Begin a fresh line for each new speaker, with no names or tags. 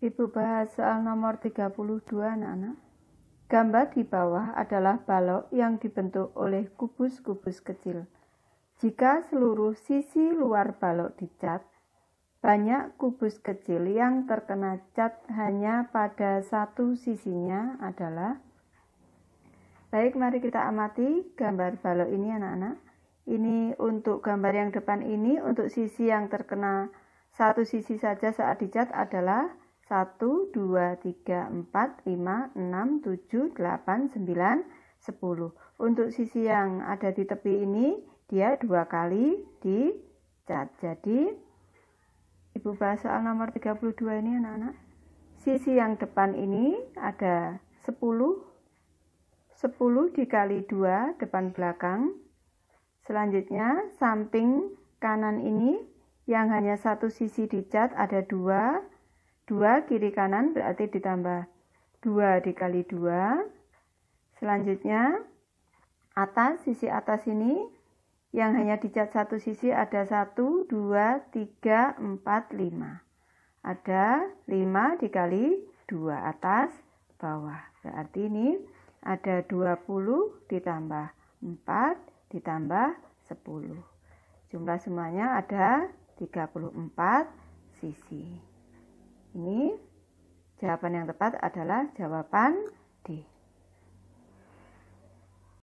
Ibu bahas soal nomor 32 anak-anak. Gambar di bawah adalah balok yang dibentuk oleh kubus-kubus kecil. Jika seluruh sisi luar balok dicat, banyak kubus kecil yang terkena cat hanya pada satu sisinya adalah Baik, mari kita amati gambar balok ini anak-anak. Ini untuk gambar yang depan ini untuk sisi yang terkena satu sisi saja saat dicat adalah 1, 2, 3, 4, 5, 6, 7, 8, 9, 10. Untuk sisi yang ada di tepi ini, dia dua kali dicat. Jadi, Ibu bahas soal nomor 32 ini anak-anak. Sisi yang depan ini ada 10. 10 dikali 2 depan belakang. Selanjutnya, samping kanan ini yang hanya satu sisi dicat ada 2 2 kiri kanan berarti ditambah 2 dikali 2. Selanjutnya atas, sisi atas ini yang hanya dicat satu sisi ada 1, 2, 3, 4, 5. Ada 5 dikali 2 atas, bawah. Berarti ini ada 20 ditambah 4 ditambah 10. Jumlah semuanya ada 34 sisi. Ini jawaban yang tepat adalah jawaban D.